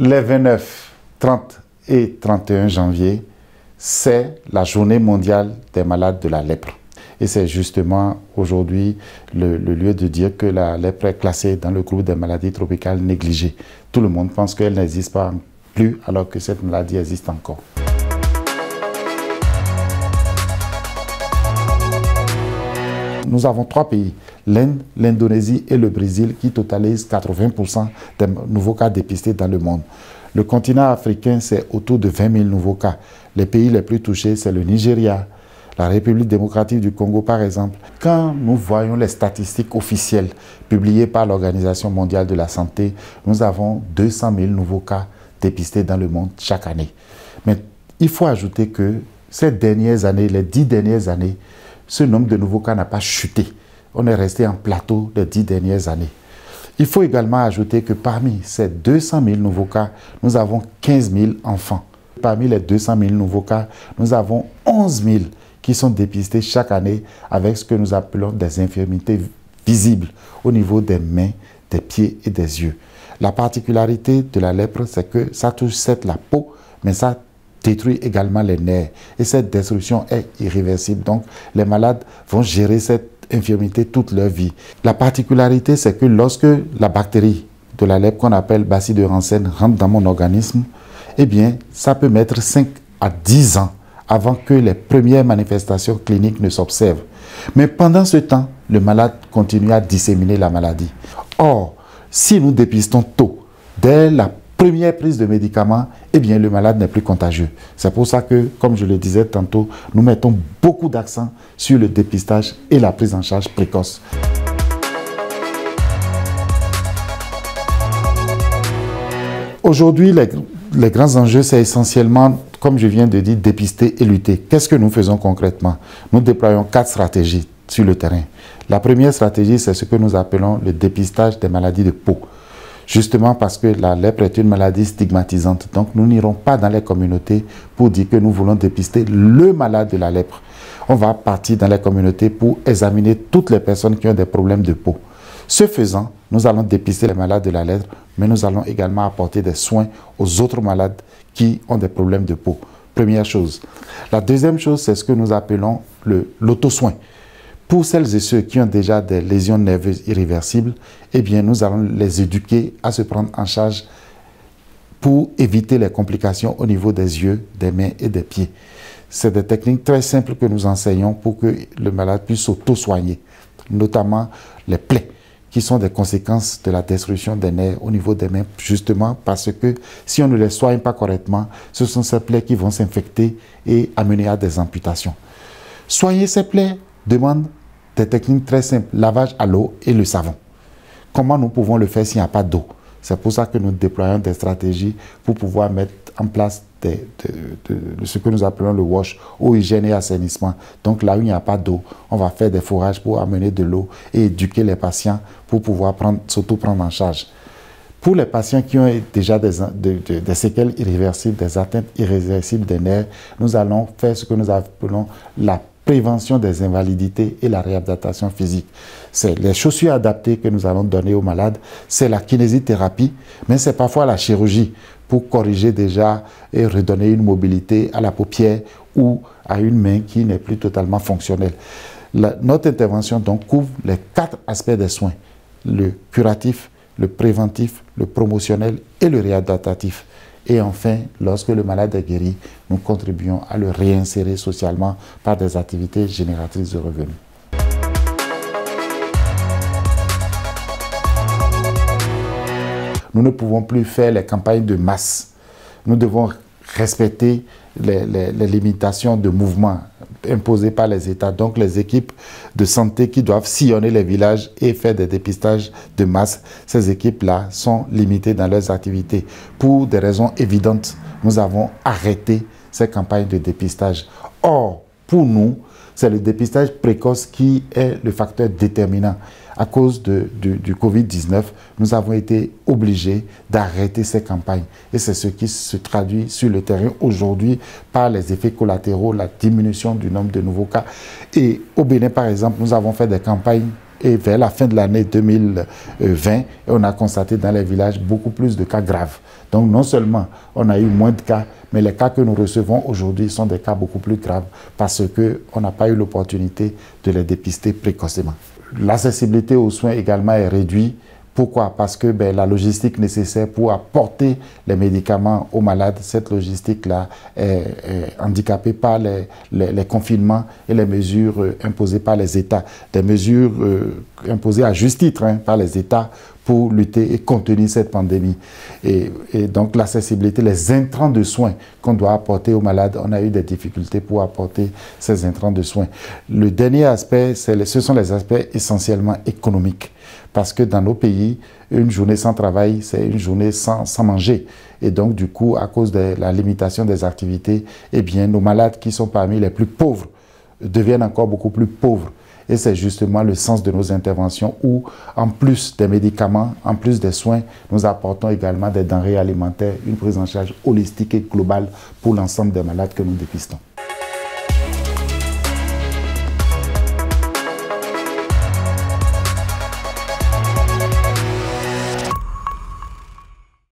les 29, 30 et 31 janvier, c'est la journée mondiale des malades de la lèpre. Et c'est justement aujourd'hui le, le, lieu de dire que la lèpre est classée dans le groupe des maladies tropicales négligées. Tout le monde pense qu'elle n'existe pas plus alors que cette maladie existe encore. Nous avons trois pays l'Inde, l'Indonésie et le Brésil qui totalisent 80% des nouveaux cas dépistés dans le monde. Le continent africain, c'est autour de 20 000 nouveaux cas. Les pays les plus touchés, c'est le Nigeria, la République démocratique du Congo par exemple. Quand nous voyons les statistiques officielles publiées par l'Organisation mondiale de la santé, nous avons 200 000 nouveaux cas dépistés dans le monde chaque année. Mais il faut ajouter que ces dernières années, les dix dernières années, ce nombre de nouveaux cas n'a pas chuté on est resté en plateau des dix dernières années. Il faut également ajouter que parmi ces 200 000 nouveaux cas, nous avons 15 000 enfants. Parmi les 200 000 nouveaux cas, nous avons 11 000 qui sont dépistés chaque année avec ce que nous appelons des infirmités visibles au niveau des mains, des pieds et des yeux. La particularité de la lèpre, c'est que ça touche la peau, mais ça détruit également les nerfs. Et cette destruction est irréversible. Donc, les malades vont gérer cette infirmité toute leur vie. La particularité, c'est que lorsque la bactérie de la lèpre qu'on appelle bacille de Hansen rentre dans mon organisme, eh bien, ça peut mettre 5 à 10 ans avant que les premières manifestations cliniques ne s'observent. Mais pendant ce temps, le malade continue à disséminer la maladie. Or, si nous dépistons tôt, dès la première prise de médicaments, eh bien, le malade n'est plus contagieux. C'est pour ça que, comme je le disais tantôt, nous mettons beaucoup d'accent sur le dépistage et la prise en charge précoce. Aujourd'hui, les, les, grands enjeux, c'est essentiellement, comme je viens de dire, dépister et lutter. Qu'est-ce que nous faisons concrètement Nous déployons quatre stratégies sur le terrain. La première stratégie, c'est ce que nous appelons le dépistage des maladies de peau justement parce que la lèpre est une maladie stigmatisante. Donc nous n'irons pas dans les communautés pour dire que nous voulons dépister le malade de la lèpre. On va partir dans les communautés pour examiner toutes les personnes qui ont des problèmes de peau. Ce faisant, nous allons dépister les malades de la lèpre, mais nous allons également apporter des soins aux autres malades qui ont des problèmes de peau. Première chose. La deuxième chose, c'est ce que nous appelons l'auto-soin. Pour celles et ceux qui ont déjà des lésions nerveuses irréversibles, eh bien, nous allons les éduquer à se prendre en charge pour éviter les complications au niveau des yeux, des mains et des pieds. C'est des techniques très simples que nous enseignons pour que le malade puisse s'auto-soigner, notamment les plaies qui sont des conséquences de la destruction des nerfs au niveau des mains, justement parce que si on ne les soigne pas correctement, ce sont ces plaies qui vont s'infecter et amener à des amputations. Soigner ces plaies demande des techniques très simples, lavage à l'eau et le savon. Comment nous pouvons le faire s'il n'y a pas d'eau C'est pour ça que nous déployons des stratégies pour pouvoir mettre en place de, ce que nous appelons le wash, ou hygiène et assainissement. Donc là où il n'y a pas d'eau, on va faire des forages pour amener de l'eau et éduquer les patients pour pouvoir prendre, surtout prendre en charge. Pour les patients qui ont déjà des, des séquelles irréversibles, des atteintes irréversibles des nerfs, nous allons faire ce que nous appelons la prévention des invalidités et la réadaptation physique. C'est les chaussures adaptées que nous allons donner aux malades, c'est la kinésithérapie, mais c'est parfois la chirurgie pour corriger déjà et redonner une mobilité à la paupière ou à une main qui n'est plus totalement fonctionnelle. notre intervention donc couvre les quatre aspects des soins, le curatif, le préventif, le promotionnel et le réadaptatif. Et enfin, lorsque le malade est guéri, nous contribuons à le réinsérer socialement par des activités génératrices de revenus. Nous ne pouvons plus faire les campagnes de masse. Nous devons respecter les, limitations de mouvement imposées par les États, donc les équipes de santé qui doivent sillonner les villages et faire des dépistages de masse, ces équipes-là sont limitées dans leurs activités. Pour des raisons évidentes, nous avons arrêté ces campagnes de dépistage. Or, pour nous, c'est le dépistage précoce qui est le facteur déterminant. À cause de, du, du Covid-19, nous avons été obligés d'arrêter ces campagnes. Et c'est ce qui se traduit sur le terrain aujourd'hui par les effets collatéraux, la diminution du nombre de nouveaux cas. Et au Bénin, par exemple, nous avons fait des campagnes et vers la fin de l'année 2020, on a constaté dans les villages beaucoup plus de cas graves. Donc non seulement on a eu moins de cas, mais les cas que nous recevons aujourd'hui sont des cas beaucoup plus graves parce qu'on n'a pas eu l'opportunité de les dépister précocement. L'accessibilité aux soins également est réduite. Pourquoi Parce que ben, la logistique nécessaire pour apporter les médicaments aux malades, cette logistique-là est, handicapée par les, confinements et les mesures euh, imposées par les États, des mesures euh, imposées à juste titre hein, par les États pour lutter et contenir cette pandémie. Et, donc l'accessibilité, les intrants de soins qu'on doit apporter aux malades, on a eu des difficultés pour apporter ces intrants de soins. Le dernier aspect, ce sont les aspects essentiellement économiques. Parce que dans nos pays, une journée sans travail, c'est une journée sans, sans manger. Et donc, du coup, à cause de la limitation des activités, eh bien, nos malades qui sont parmi les plus pauvres deviennent encore beaucoup plus pauvres. Et c'est justement le sens de nos interventions où, en plus des médicaments, en plus des soins, nous apportons également des denrées alimentaires, une prise en charge holistique et globale pour l'ensemble des malades que nous dépistons.